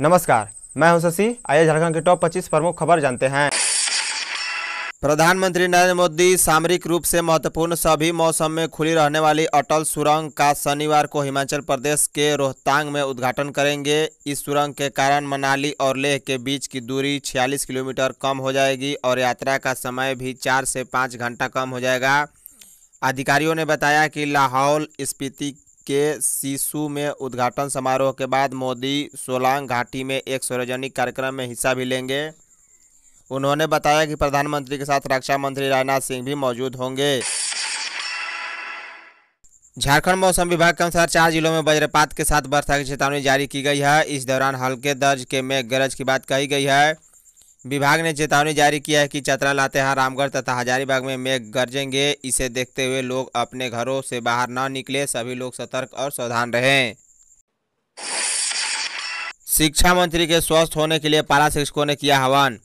नमस्कार मैं हूं शशि आइए झारखंड के टॉप 25 प्रमुख खबर जानते हैं प्रधानमंत्री नरेंद्र मोदी सामरिक रूप से महत्वपूर्ण सभी मौसम में खुली रहने वाली अटल सुरंग का शनिवार को हिमाचल प्रदेश के रोहतांग में उद्घाटन करेंगे इस सुरंग के कारण मनाली और लेह के बीच की दूरी 46 किलोमीटर कम हो जाएगी और यात्रा का समय भी चार से पाँच घंटा कम हो जाएगा अधिकारियों ने बताया कि लाहौल स्पीति के सीसू में उद्घाटन समारोह के बाद मोदी सोलांग घाटी में एक सार्वजनिक कार्यक्रम में हिस्सा भी लेंगे उन्होंने बताया कि प्रधानमंत्री के साथ रक्षा मंत्री राजनाथ सिंह भी मौजूद होंगे झारखंड मौसम विभाग के अनुसार चार जिलों में वज्रपात के साथ वर्षा की चेतावनी जारी की गई है इस दौरान हल्के दर्ज के में गरज की बात कही गई है विभाग ने चेतावनी जारी किया है कि चतरा लातेहार रामगढ़ तथा हजारीबाग में मेघ गरजेंगे इसे देखते हुए लोग अपने घरों से बाहर न निकले सभी लोग सतर्क और सावधान रहें शिक्षा मंत्री के स्वस्थ होने के लिए पारा शिक्षकों ने किया आह्वान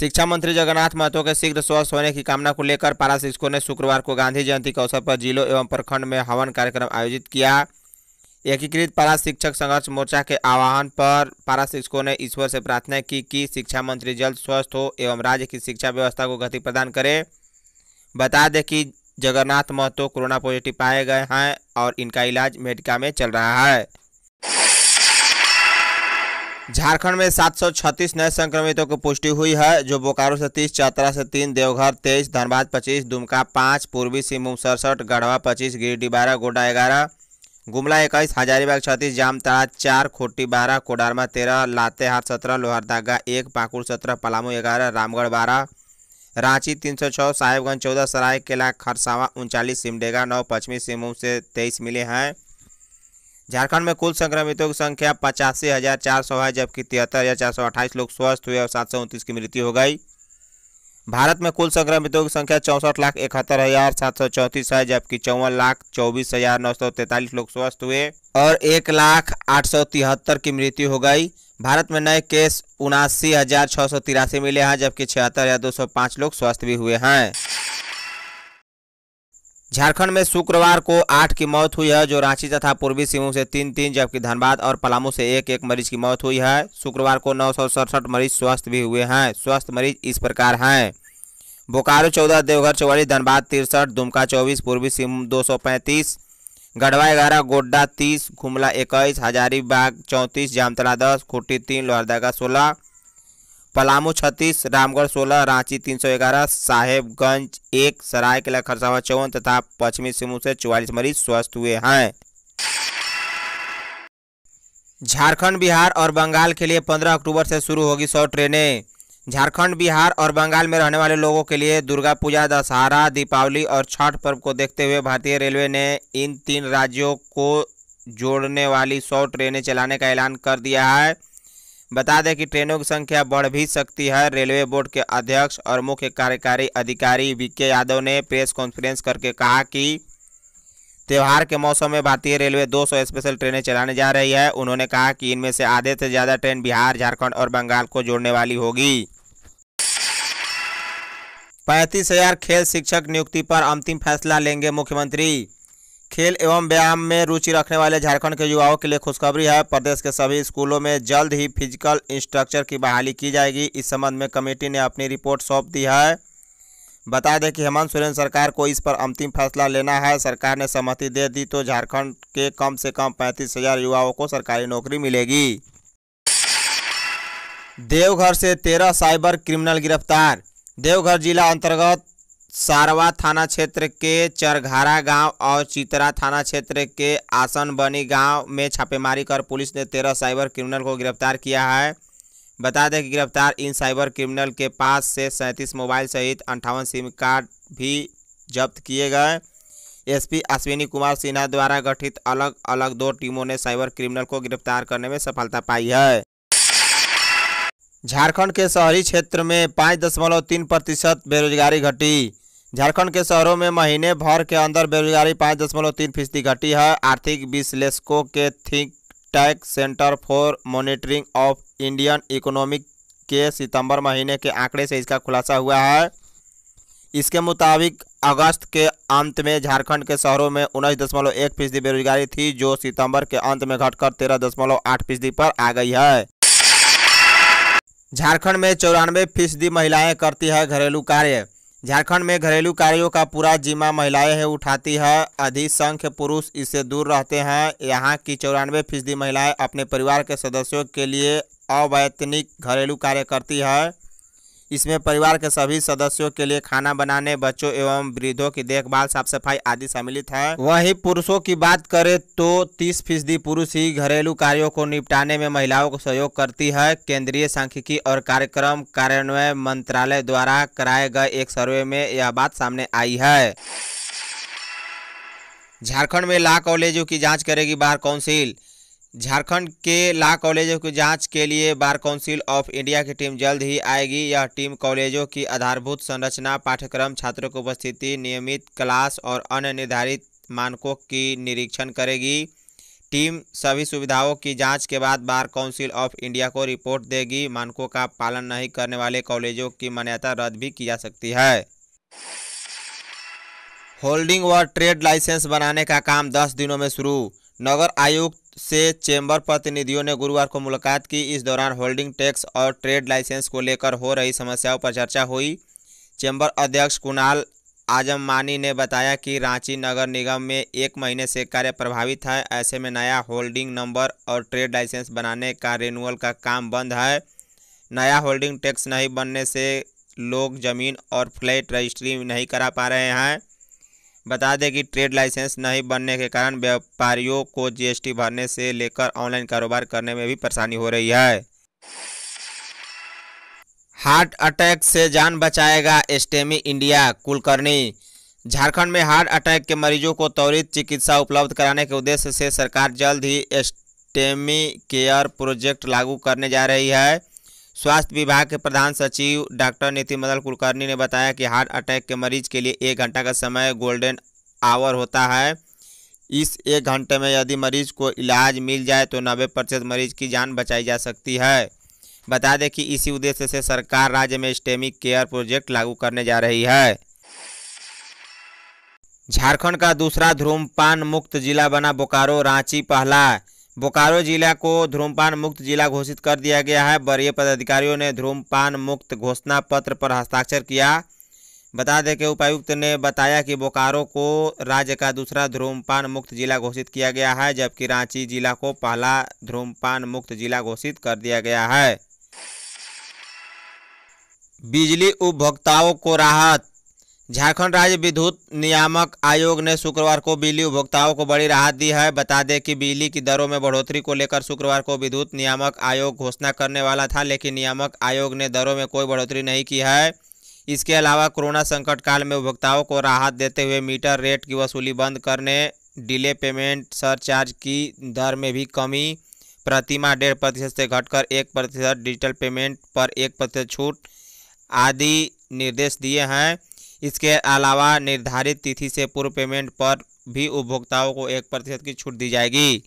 शिक्षा मंत्री जगन्नाथ महतो के शीघ्र स्वस्थ होने की कामना को लेकर पारा शिक्षकों ने शुक्रवार को गांधी जयंती के अवसर पर जिलों एवं प्रखंड में हवन कार्यक्रम आयोजित किया एकीकृत पारा शिक्षक संघर्ष मोर्चा के आह्वान पर पारा शिक्षकों ने ईश्वर से प्रार्थना की कि शिक्षा मंत्री जल्द स्वस्थ हो एवं राज्य की शिक्षा व्यवस्था को गति प्रदान करे बता दें कि जगन्नाथ महतो कोरोना पॉजिटिव पाए गए हैं और इनका इलाज मेडिका में चल रहा है झारखंड में छत्तीस नए संक्रमितों की पुष्टि हुई है जो बोकारो से तीस चतरा से तीन देवघर तेईस धनबाद पच्चीस दुमका पाँच पूर्वी सिंहभूम सड़सठ गढ़वा पच्चीस गिरिडीह बारह गोड्डा ग्यारह गुमला इक्कीस हजारीबाग छत्तीस जामताड़ा चार खोटी बारह कोडारमा तेरह लातेहार सत्रह लोहरदागा एक पाकुड़ सत्रह पलामू ग्यारह रामगढ़ बारह रांची तीन सौ छः साहिबगंज चौदह सराय केला खरसावा उनचालीस सिमडेगा नौ पश्चिमी सिंहभूम से तेईस मिले हैं झारखंड में कुल संक्रमितों की संख्या पचासी हज़ार चार सौ है जबकि तिहत्तर हज़ार चार सौ अट्ठाईस लोग स्वस्थ हुए और सात सौ उनतीस की मृत्यु हो गई भारत में कुल संक्रमितों की संख्या चौंसठ लाख इकहत्तर हजार सात सौ चौंतीस है जबकि चौवन लाख चौबीस हजार नौ सौ तैतालीस लोग स्वस्थ हुए और एक लाख आठ सौ तिहत्तर की मृत्यु हो गई भारत में नए केस उनासी हजार छह सौ तिरासी मिले हैं जबकि छिहत्तर हजार दो सौ पाँच लोग स्वस्थ भी हुए हैं झारखंड में शुक्रवार को आठ की मौत हुई है जो रांची तथा पूर्वी सिंहभूम से तीन तीन जबकि धनबाद और पलामू से एक एक मरीज की मौत हुई है शुक्रवार को नौ मरीज स्वस्थ भी हुए हैं स्वस्थ मरीज इस प्रकार हैं बोकारो चौदह देवघर चौवालीस धनबाद तिरसठ दुमका चौबीस पूर्वी सिंहभूम दो सौ पैंतीस गढ़वा ग्यारह गोड्डा तीस घुमला इक्कीस हजारीबाग चौंतीस जामतला दस खुट्टी तीन लोहरदगा सोलह पलामू छत्तीस रामगढ़ सोलह रांची तीन सौ ग्यारह साहेबगंज एक सरायकेला खरसावा चौवन तथा पश्चिमी सिंहभूम से चौवालीस मरीज स्वस्थ हुए हैं झारखंड बिहार और बंगाल के लिए 15 अक्टूबर से शुरू होगी सौ ट्रेनें झारखंड बिहार और बंगाल में रहने वाले लोगों के लिए दुर्गा पूजा दशहरा दीपावली और छठ पर्व को देखते हुए भारतीय रेलवे ने इन तीन राज्यों को जोड़ने वाली सौ ट्रेनें चलाने का ऐलान कर दिया है बता दें कि ट्रेनों की संख्या बढ़ भी सकती है रेलवे बोर्ड के अध्यक्ष और मुख्य कार्यकारी अधिकारी वीके यादव ने प्रेस कॉन्फ्रेंस करके कहा कि त्यौहार के मौसम में भारतीय रेलवे 200 स्पेशल ट्रेनें चलाने जा रही है उन्होंने कहा कि इनमें से आधे से ज़्यादा ट्रेन बिहार झारखंड और बंगाल को जोड़ने वाली होगी पैंतीस हजार खेल शिक्षक नियुक्ति पर अंतिम फैसला लेंगे मुख्यमंत्री खेल एवं व्यायाम में रुचि रखने वाले झारखंड के युवाओं के लिए खुशखबरी है प्रदेश के सभी स्कूलों में जल्द ही फिजिकल इंस्ट्रक्चर की बहाली की जाएगी इस संबंध में कमेटी ने अपनी रिपोर्ट सौंप दी है बता दें कि हेमंत सोरेन सरकार को इस पर अंतिम फैसला लेना है सरकार ने सहमति दे दी तो झारखंड के कम से कम पैंतीस हज़ार युवाओं को सरकारी नौकरी मिलेगी देवघर से तेरह साइबर क्रिमिनल गिरफ्तार देवघर जिला अंतर्गत सारवा थाना क्षेत्र के चरघारा गांव और चितरा थाना क्षेत्र के आसन बनी गांव में छापेमारी कर पुलिस ने तेरह साइबर क्रिमिनल को गिरफ्तार किया है बता दें कि गिरफ्तार इन साइबर क्रिमिनल के पास से सैंतीस मोबाइल सहित अंठावन सिम कार्ड भी जब्त किए गए एसपी अश्विनी कुमार सिन्हा द्वारा गठित अलग अलग दो टीमों ने साइबर क्रिमिनल को गिरफ्तार करने में सफलता पाई है झारखंड के शहरी क्षेत्र में पाँच दशमलव तीन प्रतिशत बेरोजगारी घटी झारखंड के शहरों में महीने भर के अंदर बेरोजगारी पाँच दशमलव तीन फीसदी घटी है आर्थिक विश्लेषकों के think tank centre for monitoring of Indian economic के सितंबर महीने के आंकड़े से इसका खुलासा हुआ है इसके मुताबिक अगस्त के अंत में झारखंड के शहरों में उन्नीस दशमलव एक फीसदी बेरोजगारी थी जो सितंबर के अंत में घटकर तेरह दशमलव आठ फीसदी पर आ गई है झारखंड में चौरानवे फीसदी महिलाएं करती है घरेलू कार्य झारखंड में घरेलू कार्यों का पूरा जिम्मा महिलाएं ही उठाती है अधिसंख्य पुरुष इससे दूर रहते हैं यहाँ की चौरानवे फीसदी महिलाएँ अपने परिवार के सदस्यों के लिए अवैतनिक घरेलू कार्य करती है इसमें परिवार के सभी सदस्यों के लिए खाना बनाने बच्चों एवं वृद्धों की देखभाल साफ सफाई आदि सम्मिलित है वहीं पुरुषों की बात करें तो तीस फीसदी पुरुष ही घरेलू कार्यों को निपटाने में महिलाओं को सहयोग करती है केंद्रीय सांख्यिकी और कार्यक्रम कार्यान्वयन मंत्रालय द्वारा कराए गए एक सर्वे में यह बात सामने आई है झारखंड में ला कॉलेजों की जांच करेगी बार काउंसिल झारखंड के ला कॉलेजों की जांच के लिए बार काउंसिल ऑफ इंडिया की टीम जल्द ही आएगी यह टीम कॉलेजों की आधारभूत संरचना पाठ्यक्रम छात्रों की उपस्थिति नियमित क्लास और अन्य निर्धारित मानकों की निरीक्षण करेगी टीम सभी सुविधाओं की जांच के बाद बार काउंसिल ऑफ इंडिया को रिपोर्ट देगी मानकों का पालन नहीं करने वाले कॉलेजों की मान्यता रद्द भी की जा सकती है होल्डिंग व ट्रेड लाइसेंस बनाने का काम दस दिनों में शुरू नगर आयुक्त से चेंबर प्रतिनिधियों ने गुरुवार को मुलाकात की इस दौरान होल्डिंग टैक्स और ट्रेड लाइसेंस को लेकर हो रही समस्याओं पर चर्चा हुई चेंबर अध्यक्ष कुणाल आजम मानी ने बताया कि रांची नगर निगम में एक महीने से कार्य प्रभावित है ऐसे में नया होल्डिंग नंबर और ट्रेड लाइसेंस बनाने का रिन्यूअल का काम बंद है नया होल्डिंग टैक्स नहीं बनने से लोग ज़मीन और फ्लैट रजिस्ट्री नहीं करा पा रहे हैं बता दें कि ट्रेड लाइसेंस नहीं बनने के कारण व्यापारियों को जीएसटी भरने से लेकर ऑनलाइन कारोबार करने में भी परेशानी हो रही है हार्ट अटैक से जान बचाएगा एस्टेमी इंडिया कुलकर्णी झारखंड में हार्ट अटैक के मरीजों को त्वरित चिकित्सा उपलब्ध कराने के उद्देश्य से सरकार जल्द ही एस्टेमी केयर प्रोजेक्ट लागू करने जा रही है स्वास्थ्य विभाग के प्रधान सचिव डॉक्टर नितिन मदल कुलकर्णी ने बताया कि हार्ट अटैक के मरीज के लिए एक घंटा का समय गोल्डन आवर होता है इस एक घंटे में यदि मरीज को इलाज मिल जाए तो नब्बे प्रतिशत मरीज की जान बचाई जा सकती है बता दें कि इसी उद्देश्य से सरकार राज्य में स्टेमिक केयर प्रोजेक्ट लागू करने जा रही है झारखंड का दूसरा धूम्रपान मुक्त जिला बना बोकारो रांची पहला बोकारो जिला को धूम्रपान मुक्त जिला घोषित कर दिया गया है वरीय पदाधिकारियों ने धूम्रपान मुक्त घोषणा पत्र पर हस्ताक्षर किया बता दें कि उपायुक्त ने बताया कि बोकारो को राज्य का दूसरा धूम्रपान मुक्त जिला घोषित किया गया है जबकि रांची जिला को पहला धूम्रपान मुक्त जिला घोषित कर दिया गया है बिजली उपभोक्ताओं को राहत झारखंड राज्य विद्युत नियामक आयोग ने शुक्रवार को बिजली उपभोक्ताओं को बड़ी राहत दी है बता दें कि बिजली की दरों में बढ़ोतरी को लेकर शुक्रवार को विद्युत नियामक आयोग घोषणा करने वाला था लेकिन नियामक आयोग ने दरों में कोई बढ़ोतरी नहीं की है इसके अलावा कोरोना संकट काल में उपभोक्ताओं को राहत देते हुए मीटर रेट की वसूली बंद करने डिले पेमेंट सरचार्ज की दर में भी कमी प्रतिमा डेढ़ प्रतिशत से घटकर एक प्रतिशत डिजिटल पेमेंट पर एक प्रतिशत छूट आदि निर्देश दिए हैं इसके अलावा निर्धारित तिथि से पूर्व पेमेंट पर भी उपभोक्ताओं को एक प्रतिशत की छूट दी जाएगी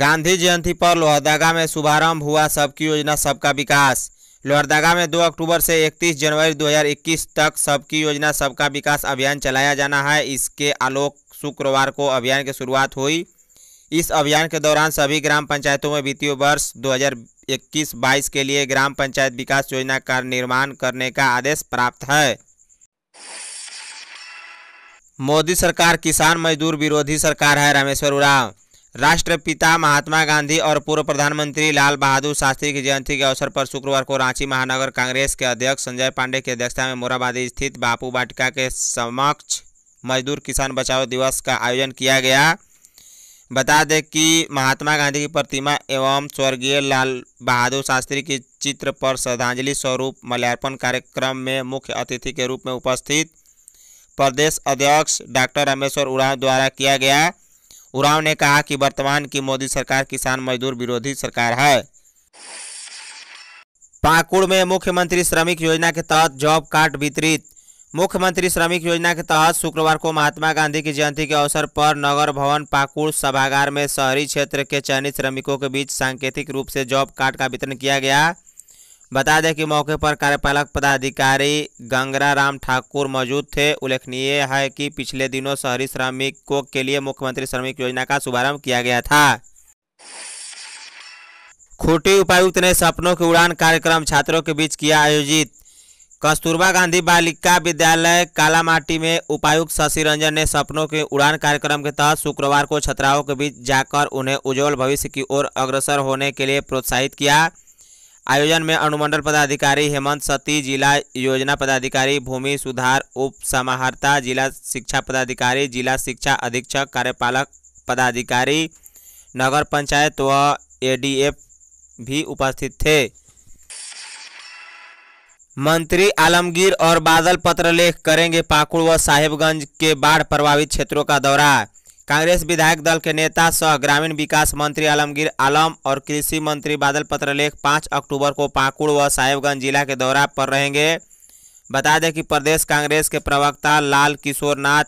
गांधी जयंती पर लोहरदगा में शुभारंभ हुआ सबकी योजना सबका विकास लोहरदगा में 2 अक्टूबर से 31 जनवरी 2021 तक सबकी योजना सबका विकास अभियान चलाया जाना है इसके आलोक शुक्रवार को अभियान की शुरुआत हुई इस अभियान के दौरान सभी ग्राम पंचायतों में वित्तीय वर्ष 2021-22 के लिए ग्राम पंचायत विकास योजना का निर्माण करने का आदेश प्राप्त है मोदी सरकार किसान मजदूर विरोधी सरकार है रामेश्वर उराव राष्ट्रपिता महात्मा गांधी और पूर्व प्रधानमंत्री लाल बहादुर शास्त्री की जयंती के अवसर पर शुक्रवार को रांची महानगर कांग्रेस के अध्यक्ष संजय पांडे की अध्यक्षता में मोराबादी स्थित बापू वाटिका के समक्ष मजदूर किसान बचाओ दिवस का आयोजन किया गया बता दें कि महात्मा गांधी की प्रतिमा एवं स्वर्गीय लाल बहादुर शास्त्री के चित्र पर श्रद्धांजलि स्वरूप मल्यार्पण कार्यक्रम में मुख्य अतिथि के रूप में उपस्थित प्रदेश अध्यक्ष डॉक्टर रामेश्वर उरांव द्वारा किया गया उरांव ने कहा कि वर्तमान की मोदी सरकार किसान मजदूर विरोधी सरकार है पाकुड़ में मुख्यमंत्री श्रमिक योजना के तहत जॉब कार्ड वितरित मुख्यमंत्री श्रमिक योजना के तहत शुक्रवार को महात्मा गांधी की जयंती के अवसर पर नगर भवन पाकुड़ सभागार में शहरी क्षेत्र के चयनित श्रमिकों के बीच सांकेतिक रूप से जॉब कार्ड का वितरण किया गया बता दें कि मौके पर कार्यपालक पदाधिकारी गंगरा राम ठाकुर मौजूद थे उल्लेखनीय है कि पिछले दिनों शहरी श्रमिकों के लिए मुख्यमंत्री श्रमिक योजना का शुभारंभ किया गया था खूंटी उपायुक्त ने सपनों की उड़ान कार्यक्रम छात्रों के बीच किया आयोजित कस्तूरबा गांधी बालिका विद्यालय कालामाटी में उपायुक्त शशि रंजन ने सपनों के उड़ान कार्यक्रम के तहत शुक्रवार को छात्राओं के बीच जाकर उन्हें उज्जवल भविष्य की ओर अग्रसर होने के लिए प्रोत्साहित किया आयोजन में अनुमंडल पदाधिकारी हेमंत सती जिला योजना पदाधिकारी भूमि सुधार उप समाहर्ता जिला शिक्षा पदाधिकारी जिला शिक्षा अधीक्षक कार्यपालक पदाधिकारी नगर पंचायत व ए भी उपस्थित थे मंत्री आलमगीर और बादल पत्र लेख करेंगे पाकुड़ व साहेबगंज के बाढ़ प्रभावित क्षेत्रों का दौरा कांग्रेस विधायक दल के नेता सह ग्रामीण विकास मंत्री आलमगीर आलम और कृषि मंत्री बादल पत्र लेख पाँच अक्टूबर को पाकुड़ व साहेबगंज जिला के दौरा पर रहेंगे बता दें कि प्रदेश कांग्रेस के प्रवक्ता लाल किशोर नाथ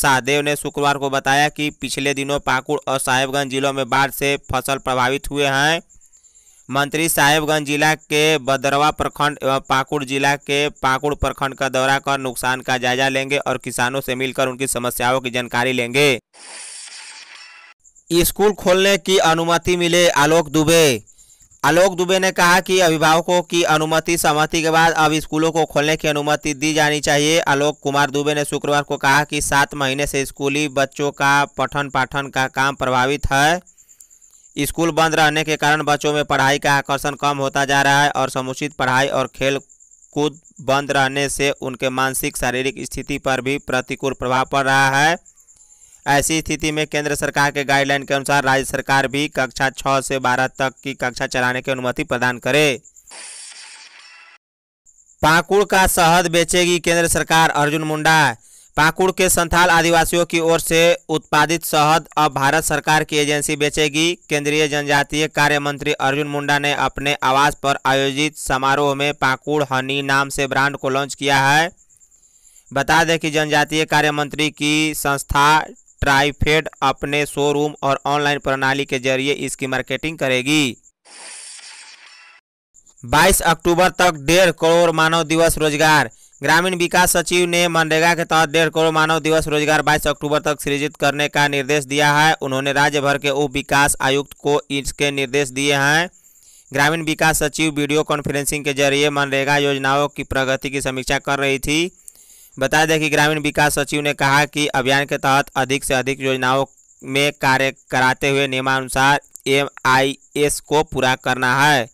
शाहदेव ने शुक्रवार को बताया कि पिछले दिनों पाकुड़ और साहेबगंज जिलों में बाढ़ से फसल प्रभावित हुए हैं मंत्री साहेबगंज जिला के बदरवा प्रखंड एवं पाकुड़ जिला के पाकुड़ प्रखंड का दौरा कर नुकसान का जायजा लेंगे और किसानों से मिलकर उनकी समस्याओं की जानकारी लेंगे स्कूल खोलने की अनुमति मिले आलोक दुबे आलोक दुबे ने कहा कि अभिभावकों की अनुमति सहमति के बाद अब स्कूलों को खोलने की अनुमति दी जानी चाहिए आलोक कुमार दुबे ने शुक्रवार को कहा कि सात महीने से स्कूली बच्चों का पठन पाठन का काम प्रभावित है स्कूल बंद रहने के कारण बच्चों में पढ़ाई का आकर्षण कम होता जा रहा है और समुचित पढ़ाई और खेल कूद बंद रहने से उनके मानसिक शारीरिक स्थिति पर भी प्रतिकूल प्रभाव पड़ रहा है ऐसी स्थिति में केंद्र सरकार के गाइडलाइन के अनुसार राज्य सरकार भी कक्षा छः से बारह तक की कक्षा चलाने की अनुमति प्रदान करे पाकुड़ का शहद बेचेगी केंद्र सरकार अर्जुन मुंडा पाकुड़ के संथाल आदिवासियों की ओर से उत्पादित शहद अब भारत सरकार की एजेंसी बेचेगी केंद्रीय जनजातीय कार्य मंत्री अर्जुन मुंडा ने अपने आवास पर आयोजित समारोह में पाकुड़ हनी नाम से ब्रांड को लॉन्च किया है बता दें कि जनजातीय कार्य मंत्री की संस्था ट्राइफेड अपने शोरूम और ऑनलाइन प्रणाली के जरिए इसकी मार्केटिंग करेगी 22 अक्टूबर तक डेढ़ करोड़ मानव दिवस रोजगार ग्रामीण विकास सचिव ने मनरेगा के तहत डेढ़ करोड़ मानव दिवस रोजगार 22 अक्टूबर तक सृजित करने का निर्देश दिया है उन्होंने राज्य भर के उप विकास आयुक्त को इसके निर्देश दिए हैं ग्रामीण विकास सचिव वीडियो कॉन्फ्रेंसिंग के जरिए मनरेगा योजनाओं की प्रगति की समीक्षा कर रही थी बता दें कि ग्रामीण विकास सचिव ने कहा कि अभियान के तहत अधिक से अधिक योजनाओं में कार्य कराते हुए नियमानुसार एम को पूरा करना है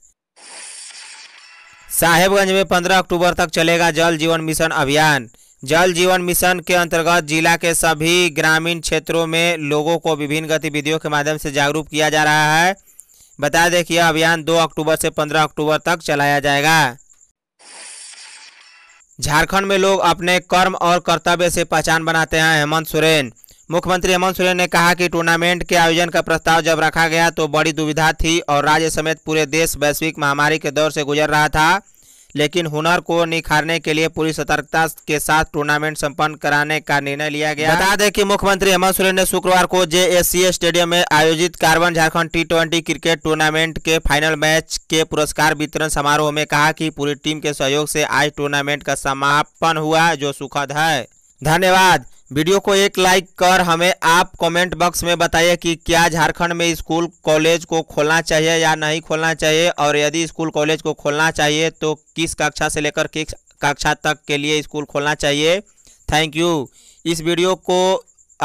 साहेबगंज में पंद्रह अक्टूबर तक चलेगा जल जीवन मिशन अभियान जल जीवन मिशन के अंतर्गत जिला के सभी ग्रामीण क्षेत्रों में लोगों को विभिन्न गतिविधियों के माध्यम से जागरूक किया जा रहा है बता दें कि यह अभियान 2 अक्टूबर से 15 अक्टूबर तक चलाया जाएगा झारखंड में लोग अपने कर्म और कर्तव्य से पहचान बनाते हैं हेमंत सोरेन मुख्यमंत्री हेमंत सोरेन ने कहा कि टूर्नामेंट के आयोजन का प्रस्ताव जब रखा गया तो बड़ी दुविधा थी और राज्य समेत पूरे देश वैश्विक महामारी के दौर से गुजर रहा था लेकिन हुनर को निखारने के लिए पूरी सतर्कता के साथ टूर्नामेंट संपन्न कराने का निर्णय लिया गया बता दें कि मुख्यमंत्री हेमंत सोरेन ने शुक्रवार को जे स्टेडियम में आयोजित carbon Jharkhand T twenty cricket tournament के फाइनल मैच के पुरस्कार वितरण समारोह में कहा कि पूरी टीम के सहयोग से आज टूर्नामेंट का समापन हुआ जो सुखद है धन्यवाद वीडियो को एक लाइक कर हमें आप कमेंट बॉक्स में बताइए कि क्या झारखंड में स्कूल कॉलेज को खोलना चाहिए या नहीं खोलना चाहिए और यदि स्कूल कॉलेज को खोलना चाहिए तो किस कक्षा से लेकर किस कक्षा तक के लिए स्कूल खोलना चाहिए थैंक यू इस वीडियो को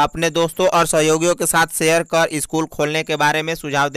अपने दोस्तों और सहयोगियों के साथ शेयर कर स्कूल खोलने के बारे में सुझाव दे